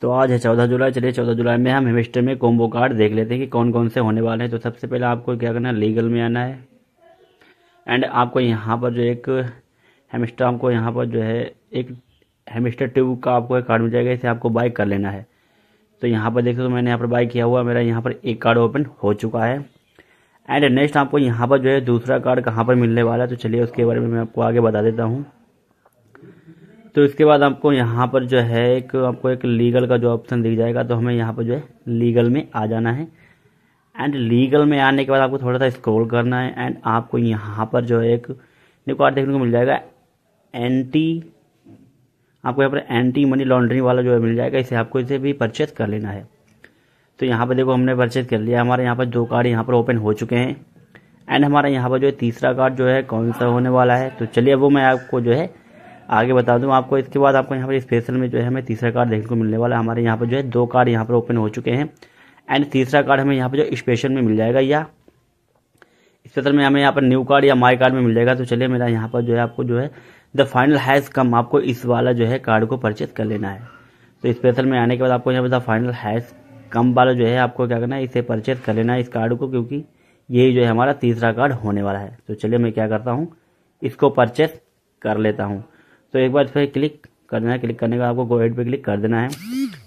तो आज है चौदह जुलाई चलिए चौदह जुलाई में हम हेमेस्टर में कॉम्बो कार्ड देख लेते हैं कि कौन कौन से होने वाले हैं तो सबसे पहले आपको क्या करना है लीगल में आना है एंड आपको यहाँ पर जो एक हेमिस्टर आपको यहाँ पर जो है एक हेमेस्टर ट्यूब का आपको एक कार्ड मिल जाएगा इसे आपको बाइक कर लेना है तो यहाँ पर देखो तो मैंने यहाँ पर बाई किया हुआ मेरा यहाँ पर एक कार्ड ओपन हो चुका है एंड नेक्स्ट आपको यहाँ पर जो है दूसरा कार्ड कहाँ पर मिलने वाला है तो चलिए उसके बारे में मैं आपको आगे बता देता हूँ तो इसके बाद आपको यहाँ पर जो है एक आपको एक लीगल का जो ऑप्शन दिख जाएगा तो हमें यहाँ पर जो है लीगल में आ जाना है एंड लीगल में आने के बाद आपको थोड़ा सा स्क्रॉल करना है एंड आपको यहाँ पर जो है एक न्यू देखने को मिल जाएगा एंटी आपको यहाँ पर एंटी मनी लॉन्ड्रिंग वाला जो है मिल जाएगा इसे आपको इसे भी परचेज कर लेना है तो यहाँ पर देखो हमने परचेज कर लिया हमारे यहाँ पर दो कार्ड यहाँ पर ओपन हो चुके हैं एंड हमारा यहाँ पर जो है तीसरा कार्ड जो है कौन सा होने वाला है तो चलिए वो मैं आपको जो है आगे बता दूं आपको इसके बाद आपको यहाँ पर स्पेशल में जो है हमें तीसरा कार्ड देखने को मिलने वाला है हमारे यहाँ पर जो है दो कार्ड यहाँ पर ओपन हो चुके हैं एंड तीसरा कार्ड हमें यहाँ पर जो स्पेशल में मिल जाएगा या स्पेशल में हमें यहाँ पर न्यू कार्ड या माई कार्ड में मिल जाएगा तो चलिए मेरा यहाँ पर जो है आपको जो है द फाइनल हैज़ कम आपको इस वाला जो है कार्ड को परचेज कर लेना है तो स्पेशल में आने के बाद आपको यहाँ पर द फाइनल हैज़ कम वाला जो है आपको क्या करना है इसे परचेज कर लेना है इस कार्ड को क्योंकि यही जो है हमारा तीसरा कार्ड होने वाला है तो चलिए मैं क्या करता हूँ इसको परचेज कर लेता हूँ तो एक बार इस पर क्लिक करना है क्लिक करने का आपको गो एड पर क्लिक कर देना है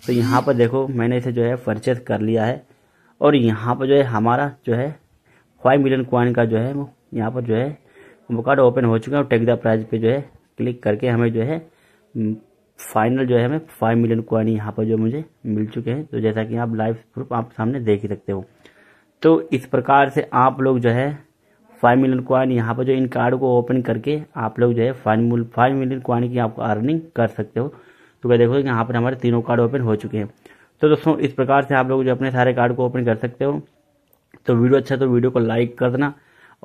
तो यहाँ पर देखो मैंने इसे जो है परचेज कर लिया है और यहाँ पर जो है हमारा जो है फाइव मिलियन क्वाइन का जो है वो यहाँ पर जो है वो कार्ड ओपन हो चुका है और टेक द प्राइज पे जो है क्लिक करके हमें जो है फाइनल हम्म, जो है हमें फाइव मिलियन क्वाइन यहाँ पर जो मुझे मिल चुके हैं तो जैसा कि आप लाइव प्रूफ आप सामने देख ही सकते हो तो इस प्रकार से आप लोग जो है फाइव मिलियन क्वाइन यहाँ पर जो इन कार्ड को ओपन करके आप लोग जो है फाइव फाइव मिलियन क्वाइन की आप अर्निंग कर सकते हो तो क्या देखो यहाँ पर हमारे तीनों कार्ड ओपन हो चुके हैं तो दोस्तों इस प्रकार से आप लोग जो अपने सारे कार्ड को ओपन कर सकते हो तो वीडियो अच्छा तो वीडियो को लाइक कर देना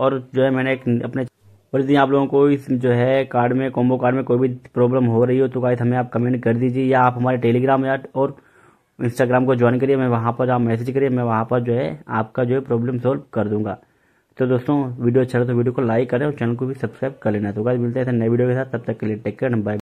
और जो है मैंने एक अपने और यदि आप लोगों को इस जो है कार्ड में कॉम्बो कार्ड में कोई भी प्रॉब्लम हो रही हो तो गाइस हमें आप कमेंट कर दीजिए या आप हमारे टेलीग्राम या और इंस्टाग्राम को ज्वाइन करिए मैं वहाँ पर आप मैसेज करिए मैं वहाँ पर जो है आपका जो है प्रॉब्लम सॉल्व कर दूंगा तो दोस्तों वीडियो अच्छा लगे तो वीडियो को लाइक करें और चैनल को भी सब्सक्राइब कर लेना तो गाइस मिलते हैं नए वीडियो के साथ तब तक के लिए टेक केयर बाय